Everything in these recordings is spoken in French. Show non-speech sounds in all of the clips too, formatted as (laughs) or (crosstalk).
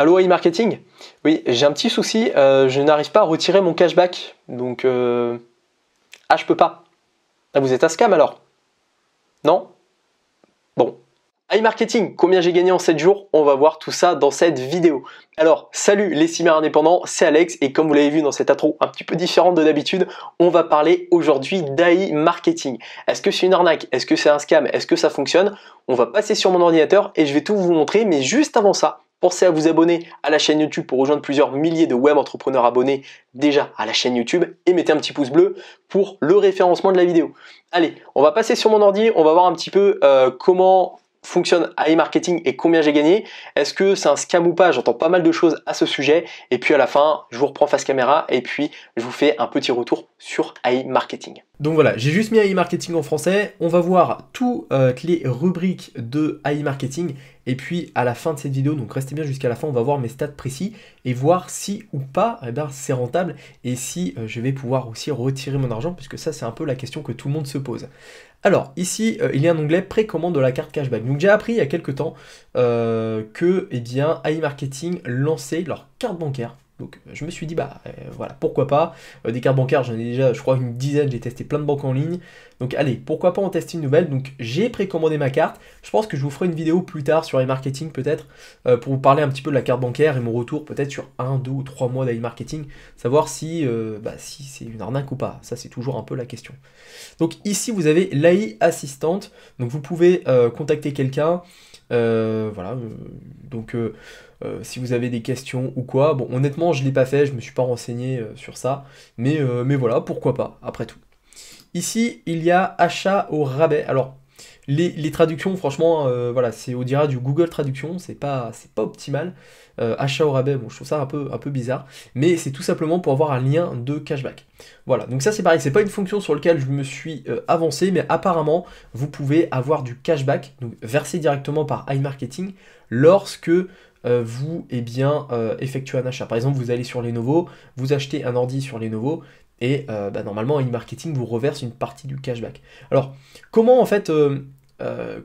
Allo e-marketing Oui, j'ai un petit souci, euh, je n'arrive pas à retirer mon cashback. Donc, euh... ah, je peux pas. Ah, vous êtes un scam alors Non Bon. Marketing, combien j'ai gagné en 7 jours On va voir tout ça dans cette vidéo. Alors, salut les cimères indépendants, c'est Alex et comme vous l'avez vu dans cette intro un petit peu différente de d'habitude, on va parler aujourd'hui d'AI marketing. Est-ce que c'est une arnaque Est-ce que c'est un scam Est-ce que ça fonctionne On va passer sur mon ordinateur et je vais tout vous montrer, mais juste avant ça, Pensez à vous abonner à la chaîne YouTube pour rejoindre plusieurs milliers de web entrepreneurs abonnés déjà à la chaîne YouTube et mettez un petit pouce bleu pour le référencement de la vidéo. Allez, on va passer sur mon ordi, on va voir un petit peu euh, comment fonctionne AI Marketing et combien j'ai gagné Est-ce que c'est un scam ou pas J'entends pas mal de choses à ce sujet. Et puis à la fin, je vous reprends face caméra et puis je vous fais un petit retour sur AI Marketing. Donc voilà, j'ai juste mis AI Marketing en français. On va voir toutes euh, les rubriques de AI Marketing. Et puis à la fin de cette vidéo, donc restez bien jusqu'à la fin, on va voir mes stats précis et voir si ou pas eh ben, c'est rentable et si euh, je vais pouvoir aussi retirer mon argent, puisque ça c'est un peu la question que tout le monde se pose. Alors ici, euh, il y a un onglet précommande de la carte cashback. Donc j'ai appris il y a quelques temps euh, que eh bien, iMarketing lançait leur carte bancaire donc euh, je me suis dit, bah euh, voilà, pourquoi pas. Euh, des cartes bancaires, j'en ai déjà, je crois, une dizaine, j'ai testé plein de banques en ligne. Donc allez, pourquoi pas en tester une nouvelle. Donc j'ai précommandé ma carte. Je pense que je vous ferai une vidéo plus tard sur e-marketing peut-être, pour vous parler un petit peu de la carte bancaire et mon retour peut-être sur un, deux ou trois mois d'e-marketing, savoir si, bah, si c'est une arnaque ou pas. Ça c'est toujours un peu la question. Donc ici vous avez l'AI assistante. Donc vous pouvez contacter quelqu'un. voilà, donc euh, si vous avez des questions ou quoi. Bon, honnêtement, je ne l'ai pas fait, je ne me suis pas renseigné euh, sur ça. Mais, euh, mais voilà, pourquoi pas, après tout. Ici, il y a achat au rabais. Alors, les, traductions, franchement, voilà, c'est au dira du Google Traduction, c'est pas, pas optimal. achat au rabais, bon, je trouve ça un peu, un peu bizarre. Mais c'est tout simplement pour avoir un lien de cashback. Voilà, donc ça c'est pareil, c'est pas une fonction sur laquelle je me suis avancé, mais apparemment, vous pouvez avoir du cashback, versé directement par iMarketing, lorsque euh, vous eh bien, euh, effectuez un achat. Par exemple, vous allez sur Lenovo, vous achetez un ordi sur Lenovo, et euh, bah, normalement, e-marketing vous reverse une partie du cashback. Alors, comment en fait,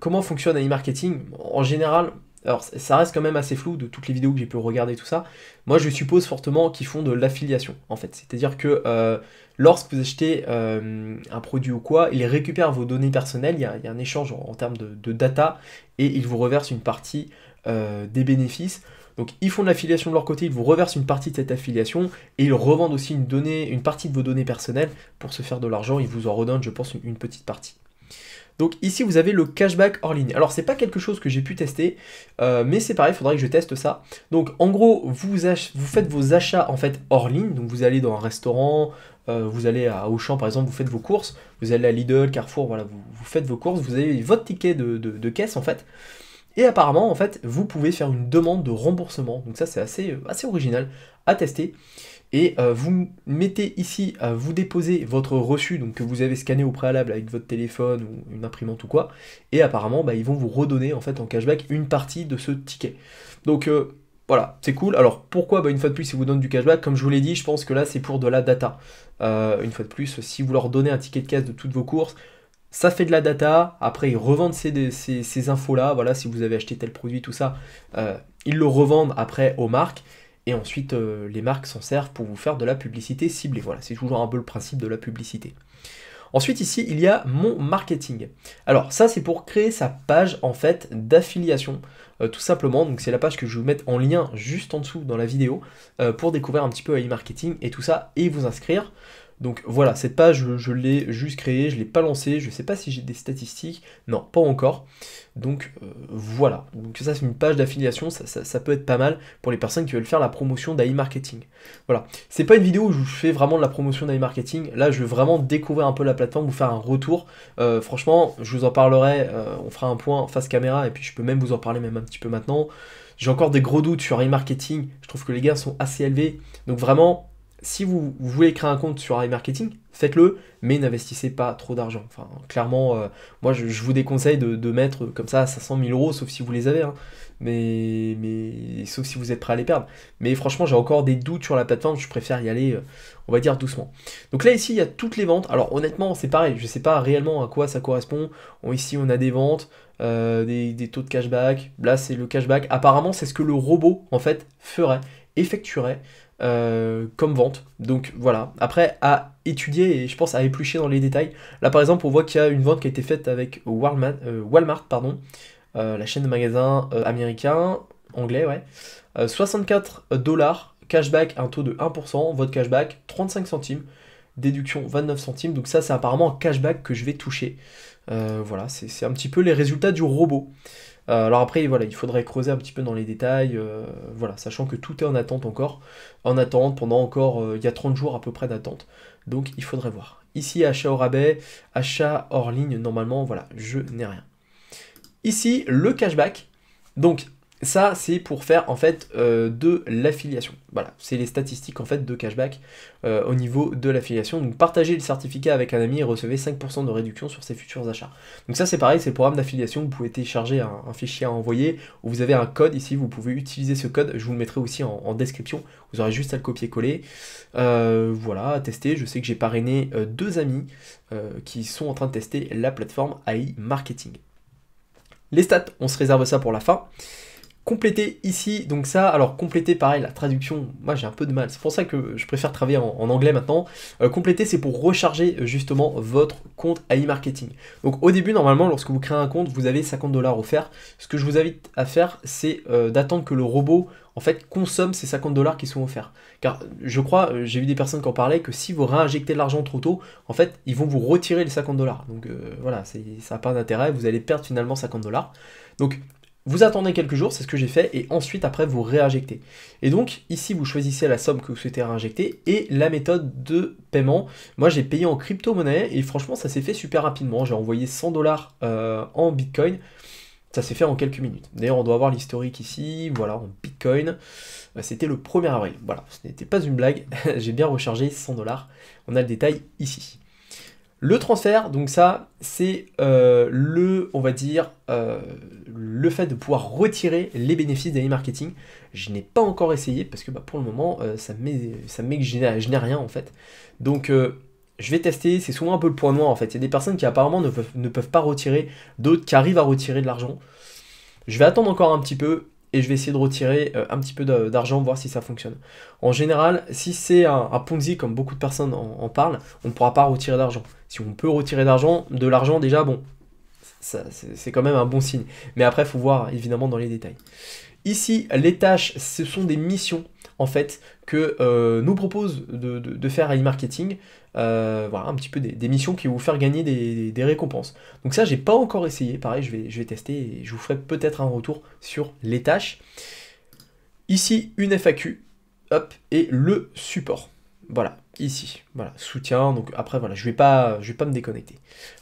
comment fonctionne e-marketing En général, alors ça reste quand même assez flou de toutes les vidéos que j'ai pu regarder, tout ça. Moi, je suppose fortement qu'ils font de l'affiliation, en fait. C'est-à-dire que lorsque vous achetez un produit ou quoi, ils récupèrent vos données personnelles, il y a, un échange en, termes de, de, data, et ils vous reversent une partie euh, des bénéfices. Donc ils font de l'affiliation de leur côté, ils vous reversent une partie de cette affiliation et ils revendent aussi une, donnée, une partie de vos données personnelles pour se faire de l'argent. Ils vous en redonnent, je pense, une petite partie. Donc ici vous avez le cashback hors ligne. Alors c'est pas quelque chose que j'ai pu tester, euh, mais c'est pareil, il faudrait que je teste ça. Donc en gros vous, vous, faites vos achats en fait hors ligne. Donc vous allez dans un restaurant, euh, vous allez à Auchan par exemple, vous faites vos courses, vous allez à Lidl, Carrefour, voilà, vous, faites vos courses, vous avez votre ticket de caisse en fait. Et apparemment, en fait, vous pouvez faire une demande de remboursement. Donc ça, c'est assez, euh, assez original à tester. Et euh, vous mettez ici, vous déposez votre reçu donc, que vous avez scanné au préalable avec votre téléphone ou une imprimante ou quoi. Et apparemment, bah, ils vont vous redonner en fait en cashback une partie de ce ticket. Donc euh, voilà, c'est cool. Alors pourquoi bah, une fois de plus ils vous donnent du cashback Comme je vous l'ai dit, je pense que là c'est pour de la data. une fois de plus, si vous leur donnez un ticket de caisse de toutes vos courses, ça fait de la data, après ils revendent ces, infos-là, voilà, si vous avez acheté tel produit, tout ça, euh, ils le revendent après aux marques, et ensuite euh, les marques s'en servent pour vous faire de la publicité ciblée, voilà, c'est toujours un peu le principe de la publicité. Ensuite ici, il y a mon marketing. Alors ça, c'est pour créer sa page en fait d'affiliation, euh, tout simplement, donc c'est la page que je vais vous mettre en lien juste en dessous dans la vidéo, pour découvrir un petit peu e-marketing et tout ça, et vous inscrire. Donc voilà, cette page, je, l'ai juste créée, je ne l'ai pas lancée, je ne sais pas si j'ai des statistiques, non, pas encore. Donc euh, voilà, donc ça c'est une page d'affiliation, ça, peut être pas mal pour les personnes qui veulent faire la promotion d'AI marketing. Voilà, c'est pas une vidéo où je fais vraiment de la promotion d'AI marketing, là je veux vraiment découvrir un peu la plateforme, vous faire un retour. Euh, franchement, je vous en parlerai, euh, on fera un point face caméra et puis je peux même vous en parler même un petit peu maintenant. J'ai encore des gros doutes sur e-marketing, je trouve que les gains sont assez élevés, donc vraiment si vous, voulez créer un compte sur iMarketing, faites-le, mais n'investissez pas trop d'argent. Enfin, clairement, euh, moi, je, vous déconseille de, mettre comme ça 500 000 euros, sauf si vous les avez, hein. mais, mais sauf si vous êtes prêt à les perdre. Mais franchement, j'ai encore des doutes sur la plateforme, je préfère y aller, euh, on va dire, doucement. Donc là, ici, il y a toutes les ventes. Alors honnêtement, c'est pareil, je ne sais pas réellement à quoi ça correspond. ici, on a des ventes, euh, des, des taux de cashback. Là, c'est le cashback. Apparemment, c'est ce que le robot, en fait, ferait effectuerait euh, comme vente. Donc voilà, après à étudier et je pense à éplucher dans les détails. Là par exemple on voit qu'il y a une vente qui a été faite avec Walmart, euh, Walmart pardon, euh, la chaîne de magasins américain, anglais ouais, 64 dollars, cashback un taux de 1%, votre cashback 35 centimes, déduction 29 centimes, donc ça c'est apparemment un cashback que je vais toucher. voilà, c'est un petit peu les résultats du robot. Euh, alors après, voilà, il faudrait creuser un petit peu dans les détails, euh, voilà, sachant que tout est en attente encore, en attente pendant encore, euh, il y a 30 jours à peu près d'attente. Donc il faudrait voir. Ici, achat au rabais, achat hors ligne, normalement, voilà, je n'ai rien. Ici, le cashback. Donc ça, c'est pour faire en fait euh, de l'affiliation. Voilà, c'est les statistiques en fait de cashback euh, au niveau de l'affiliation. Donc partagez le certificat avec un ami et recevez 5% de réduction sur ses futurs achats. Donc ça c'est pareil, c'est le programme d'affiliation, vous pouvez télécharger un, fichier à envoyer, vous avez un code ici, vous pouvez utiliser ce code, je vous le mettrai aussi en, description, vous aurez juste à le copier-coller. Euh, voilà, tester, je sais que j'ai parrainé deux amis qui sont en train de tester la plateforme AI Marketing. Les stats, on se réserve ça pour la fin compléter ici, donc ça, alors compléter pareil, la traduction, moi j'ai un peu de mal, c'est pour ça que je préfère travailler en, anglais maintenant. Euh, compléter c'est pour recharger euh, justement votre compte AI marketing. Donc au début normalement lorsque vous créez un compte vous avez 50 dollars offerts. Ce que je vous invite à faire c'est euh, d'attendre que le robot en fait consomme ces 50 dollars qui sont offerts. Car je crois, j'ai vu des personnes qui en parlaient, que si vous réinjectez de l'argent trop tôt, en fait ils vont vous retirer les 50 dollars. Donc voilà voilà, ça n'a pas d'intérêt, vous allez perdre finalement 50 dollars. Donc vous attendez quelques jours, c'est ce que j'ai fait, et ensuite après vous réinjectez. Et donc ici vous choisissez la somme que vous souhaitez réinjecter et la méthode de paiement. Moi j'ai payé en crypto-monnaie et franchement ça s'est fait super rapidement. J'ai envoyé 100 dollars euh, en bitcoin. Ça s'est fait en quelques minutes. D'ailleurs on doit avoir l'historique ici, voilà en bitcoin. Bah, c'était le 1er avril. Voilà, ce n'était pas une blague. (laughs) j'ai bien rechargé 100 dollars. On a le détail ici. Le transfert, donc ça, c'est euh, le, on va dire, euh, le fait de pouvoir retirer les bénéfices d'Ali Marketing. Je n'ai pas encore essayé parce que bah, pour le moment, euh, ça me met, que je n'ai rien en fait. Donc je vais tester, c'est souvent un peu le point noir en fait. Il y a des personnes qui apparemment ne peuvent, ne peuvent pas retirer, d'autres qui arrivent à retirer de l'argent. Je vais attendre encore un petit peu et je vais essayer de retirer euh, un petit peu d'argent, voir si ça fonctionne. En général, si c'est un, Ponzi, comme beaucoup de personnes en, parlent, on ne pourra pas retirer d'argent. Si on peut retirer d'argent, de l'argent déjà, bon, c'est quand même un bon signe. Mais après, il faut voir évidemment dans les détails. Ici, les tâches, ce sont des missions en fait que euh, nous propose de, de faire e-marketing, euh, voilà un petit peu des, missions qui vont vous faire gagner des, récompenses. Donc ça j'ai pas encore essayé, pareil je vais, je vais tester et je vous ferai peut-être un retour sur les tâches. Ici une FAQ, hop, et le support. Voilà, ici, voilà, soutien, donc après voilà, je vais pas, je vais pas me déconnecter.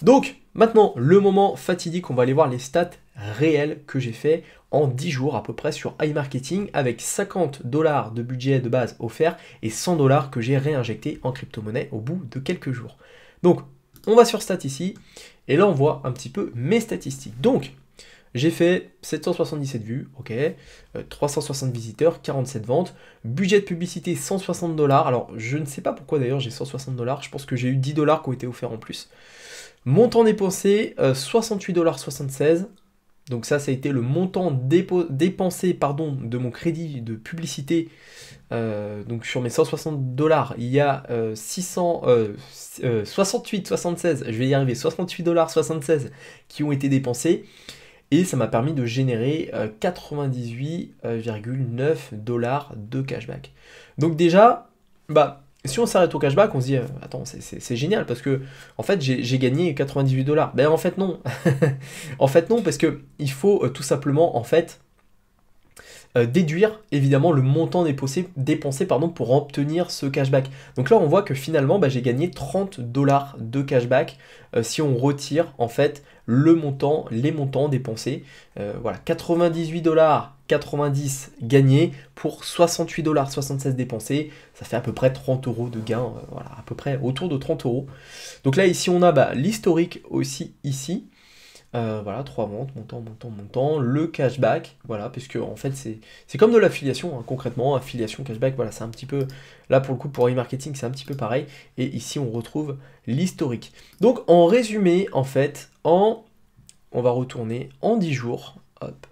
Donc maintenant le moment fatidique, on va aller voir les stats réel que j'ai fait en 10 jours à peu près sur iMarketing avec 50 dollars de budget de base offert et 100 dollars que j'ai réinjecté en crypto-monnaie au bout de quelques jours. Donc, on va sur Stats » ici et là on voit un petit peu mes statistiques. Donc, j'ai fait 777 vues, ok, 360 euh, visiteurs, 47 ventes, budget de publicité 160 dollars. Alors, je ne sais pas pourquoi d'ailleurs j'ai 160 dollars, je pense que j'ai eu 10 dollars qui ont été offerts en plus. Montant dépensé 68,76$, euh, donc ça, ça a été le montant dépensé pardon, de mon crédit de publicité. Euh, donc sur mes 160 dollars, il y a 76, euh, euh, je vais y arriver, 68 dollars 76 qui ont été dépensés. Et ça m'a permis de générer 98,9 dollars de cashback. Donc déjà, bah, si on s'arrête au cashback, on se dit euh, attends c'est génial parce que en fait j'ai gagné 98 dollars. Ben en fait non, (laughs) en fait non parce que il faut euh, tout simplement en fait euh, déduire évidemment le montant dépensé, pour obtenir ce cashback. Donc là on voit que finalement ben, j'ai gagné 30 dollars de cashback si on retire en fait le montant, les montants dépensés. voilà, 98 dollars 90 gagnés pour 68 dollars 76 dépensés. Ça fait à peu près 30 euros de gain, euh, voilà, à peu près autour de 30 euros. Donc là, ici, on a bah, l'historique aussi ici. Euh, voilà, 3 ventes, montant, montant, montant, le cashback, voilà, puisque en fait c'est comme de l'affiliation, hein, concrètement, affiliation, cashback, voilà, c'est un petit peu, là pour le coup pour e-marketing c'est un petit peu pareil, et ici on retrouve l'historique. Donc en résumé, en fait, en, on va retourner en 10 jours, hop,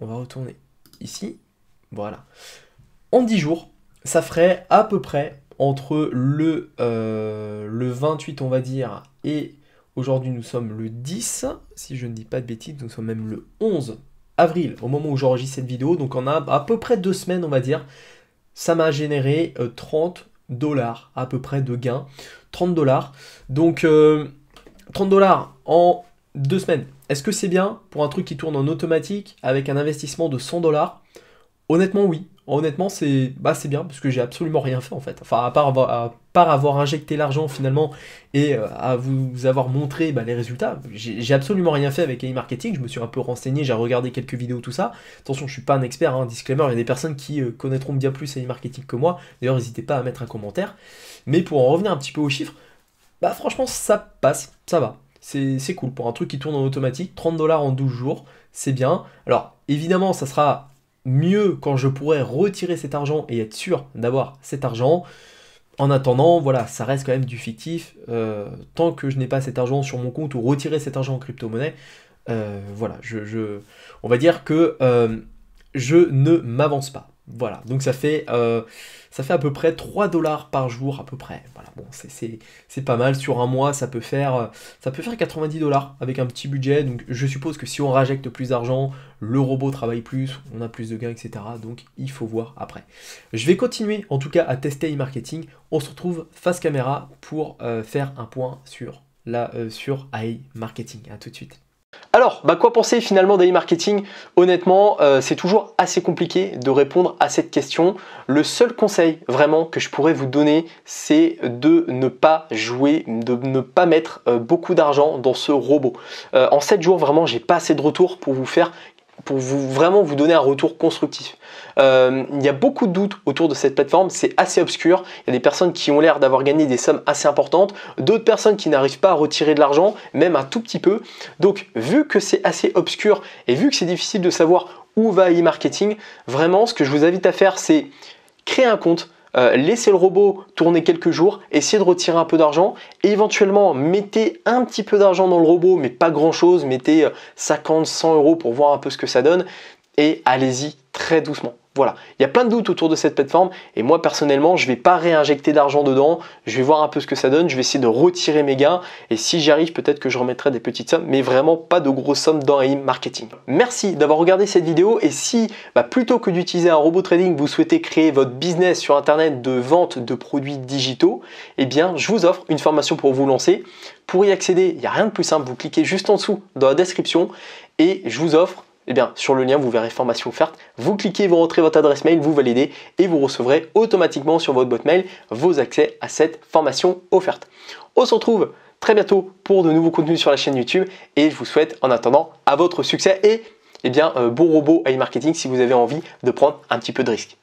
on va retourner ici, voilà. En 10 jours, ça ferait à peu près entre le, euh, le 28, on va dire, et aujourd'hui nous sommes le 10, si je ne dis pas de bêtises, nous sommes même le 11 avril, au moment où j'enregistre cette vidéo, donc on a à peu près deux semaines, on va dire, ça m'a généré 30 euh, dollars à peu près de gains, 30 dollars, donc 30 euh, dollars en deux semaines. Est-ce que c'est bien pour un truc qui tourne en automatique avec un investissement de 100 dollars Honnêtement, oui. Honnêtement, c'est bah, bien parce que j'ai absolument rien fait en fait. Enfin, à part avoir, avoir injecté l'argent finalement et euh, à vous avoir montré bah, les résultats, j'ai absolument rien fait avec e Marketing. Je me suis un peu renseigné, j'ai regardé quelques vidéos, tout ça. Attention, je suis pas un expert, hein, disclaimer. Il y a des personnes qui euh, connaîtront bien plus e Marketing que moi. D'ailleurs, n'hésitez pas à mettre un commentaire. Mais pour en revenir un petit peu aux chiffres, bah, franchement, ça passe, ça va c'est cool. Pour un truc qui tourne en automatique, 30 dollars en 12 jours, c'est bien. Alors évidemment, ça sera mieux quand je pourrai retirer cet argent et être sûr d'avoir cet argent. En attendant, voilà, ça reste quand même du fictif. Euh, tant que je n'ai pas cet argent sur mon compte ou retirer cet argent en crypto-monnaie, euh, voilà, je, je, on va dire que euh, je ne m'avance pas. Voilà, donc ça fait, euh, ça fait à peu près 3 dollars par jour, à peu près. Voilà, bon, c'est pas mal. Sur un mois, ça peut faire, euh, ça peut faire 90 dollars avec un petit budget. Donc je suppose que si on rajecte plus d'argent, le robot travaille plus, on a plus de gains, etc. Donc il faut voir après. Je vais continuer en tout cas à tester e-marketing. On se retrouve face caméra pour euh, faire un point sur, la, sur Marketing. A tout de suite. Alors, bah quoi penser finalement d'AI marketing Honnêtement, euh, c'est toujours assez compliqué de répondre à cette question. Le seul conseil vraiment que je pourrais vous donner, c'est de ne pas jouer, de ne pas mettre euh, beaucoup d'argent dans ce robot. Euh, en 7 jours, vraiment, j'ai pas assez de retours pour vous faire pour vraiment vous donner un retour constructif. Euh, il y a beaucoup de doutes autour de cette plateforme, c'est assez obscur. Il y a des personnes qui ont l'air d'avoir gagné des sommes assez importantes, d'autres personnes qui n'arrivent pas à retirer de l'argent, même un tout petit peu. Donc, vu que c'est assez obscur et vu que c'est difficile de savoir où va e-marketing, vraiment, ce que je vous invite à faire, c'est créer un compte, euh, laissez le robot tourner quelques jours, essayez de retirer un peu d'argent, éventuellement mettez un petit peu d'argent dans le robot, mais pas grand-chose, mettez 50, euh, 100 euros pour voir un peu ce que ça donne, et allez-y très doucement. Voilà, il y a plein de doutes autour de cette plateforme et moi personnellement je ne vais pas réinjecter d'argent dedans, je vais voir un peu ce que ça donne, je vais essayer de retirer mes gains et si j'y arrive peut-être que je remettrai des petites sommes mais vraiment pas de grosses sommes dans AIM Marketing. Merci d'avoir regardé cette vidéo et si bah, plutôt que d'utiliser un robot trading vous souhaitez créer votre business sur internet de vente de produits digitaux, eh bien je vous offre une formation pour vous lancer. Pour y accéder, il n'y a rien de plus simple, vous cliquez juste en dessous dans la description et je vous offre eh bien, sur le lien, vous verrez formation offerte. Vous cliquez, vous rentrez votre adresse mail, vous validez et vous recevrez automatiquement sur votre boîte mail vos accès à cette formation offerte. On se retrouve très bientôt pour de nouveaux contenus sur la chaîne YouTube et je vous souhaite en attendant à votre succès et eh bien, euh, bon robot e-marketing si vous avez envie de prendre un petit peu de risque.